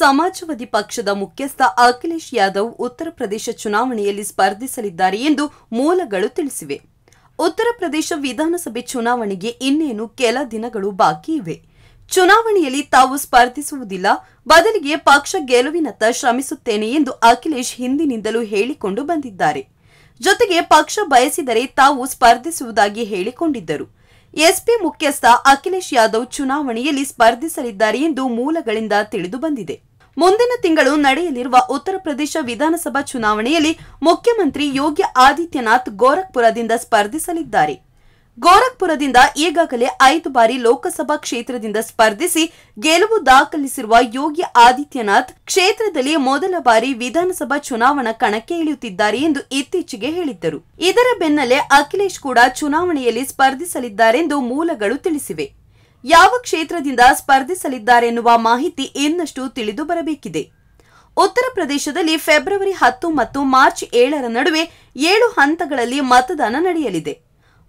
ಸಮಾಜವಾದಿ ಪಕ್ಷದ ಮುಖ್ಯಸ್ಥ ಅಖಿಲೇಶ್ ಯಾದವ್ ಉತ್ತರ ಪ್ರದೇಶ ಚುನಾವಣೆಯಲ್ಲಿ ಸ್ಪರ್ಧಿಸಲಿದ್ದಾರೆ ಎಂದು ಮೂಲಗಳು ತಿಳಿಸಿವೆ ಉತ್ತರ ಪ್ರದೇಶ ವಿಧಾನಸಭೆ ಚುನಾವಣೆಗೆ ಇನ್ನೇನು ಕೆಲ ದಿನಗಳು ಬಾಕಿ ಇವೆ ಚುನಾವಣೆಯಲ್ಲಿ ತಾವು ಸ್ಪರ್ಧಿಸುವುದಿಲ್ಲ ಬದಲಿಗೆ ಪಕ್ಷ ಗೆಲುವಿನತ್ತ ಶ್ರಮಿಸುತ್ತೇನೆ ಎಂದು ಅಖಿಲೇಶ್ ಹಿಂದಿನಿಂದಲೂ ಹೇಳಿಕೊಂಡು ಬಂದಿದ್ದಾರೆ ಜೊತೆಗೆ ಪಕ್ಷ ಬಯಸಿದರೆ ತಾವು ಸ್ಪರ್ಧಿಸುವುದಾಗಿ ಹೇಳಿಕೊಂಡಿದ್ದರು ಎಸ್ಪಿ ಮುಖ್ಯಸ್ಥ ಅಖಿಲೇಶ್ ಯಾದವ್ ಚುನಾವಣೆಯಲ್ಲಿ ಸ್ಪರ್ಧಿಸಲಿದ್ದಾರೆ ಎಂದು ಮೂಲಗಳಿಂದ ತಿಳಿದು ಬಂದಿದೆ ಮುಂದಿನ ತಿಂಗಳು ನಡೆಯಲಿರುವ ಉತ್ತರ ಪ್ರದೇಶ ವಿಧಾನಸಭಾ ಚುನಾವಣೆಯಲ್ಲಿ ಮುಖ್ಯಮಂತ್ರಿ ಯೋಗಿ ಆದಿತ್ಯನಾಥ್ ಗೋರಖ್ಪುರದಿಂದ ಸ್ಪರ್ಧಿಸಲಿದ್ದಾರೆ ಗೋರಖ್ಪುರದಿಂದ ಈಗಾಗಲೇ ಐದು ಬಾರಿ ಲೋಕಸಭಾ ಕ್ಷೇತ್ರದಿಂದ ಸ್ಪರ್ಧಿಸಿ ಗೆಲುವು ದಾಖಲಿಸಿರುವ ಯೋಗಿ ಆದಿತ್ಯನಾಥ್ ಕ್ಷೇತ್ರದಲ್ಲಿ ಮೊದಲ ಬಾರಿ ವಿಧಾನಸಭಾ ಚುನಾವಣಾ ಕಣಕ್ಕೆ ಇಳಿಯುತ್ತಿದ್ದಾರೆ ಎಂದು ಇತ್ತೀಚೆಗೆ ಹೇಳಿದ್ದರು ಇದರ ಬೆನ್ನಲ್ಲೇ ಅಖಿಲೇಶ್ ಕೂಡ ಚುನಾವಣೆಯಲ್ಲಿ ಸ್ಪರ್ಧಿಸಲಿದ್ದಾರೆಂದು ಮೂಲಗಳು ತಿಳಿಸಿವೆ ಯಾವ ಕ್ಷೇತ್ರದಿಂದ ಸ್ಪರ್ಧಿಸಲಿದ್ದಾರೆನ್ನುವ ಮಾಹಿತಿ ಇನ್ನಷ್ಟು ತಿಳಿದು ಬರಬೇಕಿದೆ ಉತ್ತರ ಪ್ರದೇಶದಲ್ಲಿ ಫೆಬ್ರವರಿ ಹತ್ತು ಮತ್ತು ಮಾರ್ಚ್ ಏಳರ ನಡುವೆ ಏಳು ಹಂತಗಳಲ್ಲಿ ಮತದಾನ ನಡೆಯಲಿದೆ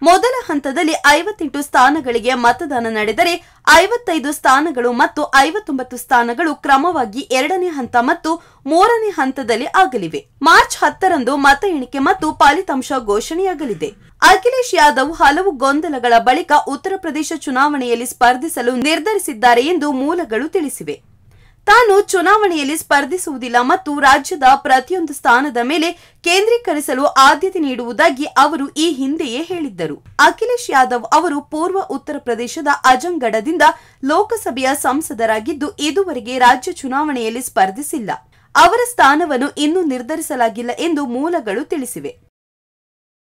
ಮೊದಲ ಹಂತದಲ್ಲಿ ಐವತ್ತೆಂಟು ಸ್ಥಾನಗಳಿಗೆ ಮತದಾನ ನಡೆದರೆ ಐವತ್ತೈದು ಸ್ಥಾನಗಳು ಮತ್ತು ಐವತ್ತೊಂಬತ್ತು ಸ್ಥಾನಗಳು ಕ್ರಮವಾಗಿ ಎರಡನೇ ಹಂತ ಮತ್ತು ಮೂರನೇ ಹಂತದಲ್ಲಿ ಆಗಲಿವೆ ಮಾರ್ಚ್ ಹತ್ತರಂದು ಮತ ಎಣಿಕೆ ಮತ್ತು ಫಲಿತಾಂಶ ಘೋಷಣೆಯಾಗಲಿದೆ ಅಖಿಲೇಶ್ ಯಾದವ್ ಹಲವು ಗೊಂದಲಗಳ ಬಳಿಕ ಉತ್ತರ ಪ್ರದೇಶ ಚುನಾವಣೆಯಲ್ಲಿ ಸ್ಪರ್ಧಿಸಲು ನಿರ್ಧರಿಸಿದ್ದಾರೆ ಎಂದು ಮೂಲಗಳು ತಿಳಿಸಿವೆ ತಾನು ಚುನಾವಣೆಯಲ್ಲಿ ಸ್ಪರ್ಧಿಸುವುದಿಲ್ಲ ಮತ್ತು ರಾಜ್ಯದ ಪ್ರತಿಯೊಂದು ಸ್ಥಾನದ ಮೇಲೆ ಕೇಂದ್ರೀಕರಿಸಲು ಆದ್ಯತೆ ನೀಡುವುದಾಗಿ ಅವರು ಈ ಹಿಂದೆಯೇ ಹೇಳಿದ್ದರು ಅಖಿಲೇಶ್ ಯಾದವ್ ಅವರು ಪೂರ್ವ ಉತ್ತರ ಪ್ರದೇಶದ ಅಜಂಗಡದಿಂದ ಲೋಕಸಭೆಯ ಸಂಸದರಾಗಿದ್ದು ಇದುವರೆಗೆ ರಾಜ್ಯ ಚುನಾವಣೆಯಲ್ಲಿ ಸ್ಪರ್ಧಿಸಿಲ್ಲ ಅವರ ಸ್ಥಾನವನ್ನು ಇನ್ನೂ ನಿರ್ಧರಿಸಲಾಗಿಲ್ಲ ಎಂದು ಮೂಲಗಳು ತಿಳಿಸಿವೆ